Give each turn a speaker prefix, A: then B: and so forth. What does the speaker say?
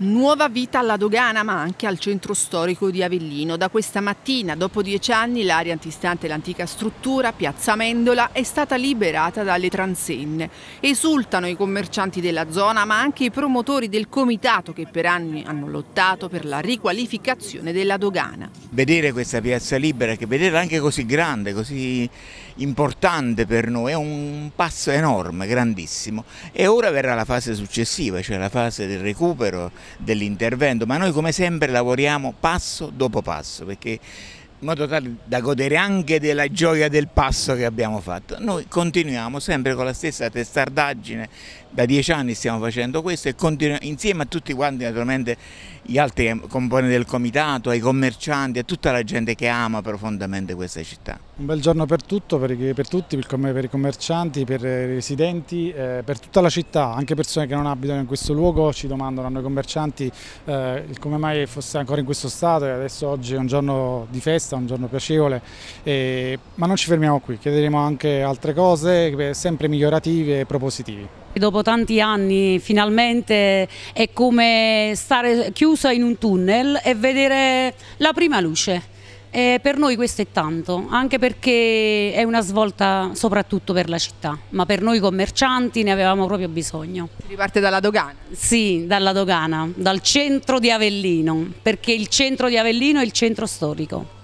A: Nuova vita alla dogana ma anche al centro storico di Avellino. Da questa mattina, dopo dieci anni, l'area antistante l'antica struttura, Piazza Mendola, è stata liberata dalle transenne. Esultano i commercianti della zona ma anche i promotori del comitato che per anni hanno lottato per la riqualificazione della dogana.
B: Vedere questa piazza libera, che vederla anche così grande, così importante per noi, è un passo enorme, grandissimo. E ora verrà la fase successiva, cioè la fase del recupero dell'intervento, ma noi come sempre lavoriamo passo dopo passo perché in modo tale da godere anche della gioia del passo che abbiamo fatto. Noi continuiamo sempre con la stessa testardaggine, da dieci anni stiamo facendo questo e insieme a tutti quanti naturalmente gli altri componenti del comitato, ai commercianti, a tutta la gente che ama profondamente questa città.
C: Un bel giorno per tutto, per, per tutti, per, i commercianti, per i residenti, eh, per tutta la città, anche persone che non abitano in questo luogo ci domandano a noi commercianti eh, come mai fosse ancora in questo stato e adesso oggi è un giorno di festa vista, un giorno piacevole, eh, ma non ci fermiamo qui, chiederemo anche altre cose, sempre migliorative e propositivi.
D: Dopo tanti anni finalmente è come stare chiusa in un tunnel e vedere la prima luce. E per noi questo è tanto, anche perché è una svolta soprattutto per la città, ma per noi commercianti ne avevamo proprio bisogno. Si riparte dalla dogana? Sì, dalla dogana, dal centro di Avellino, perché il centro di Avellino è il centro storico.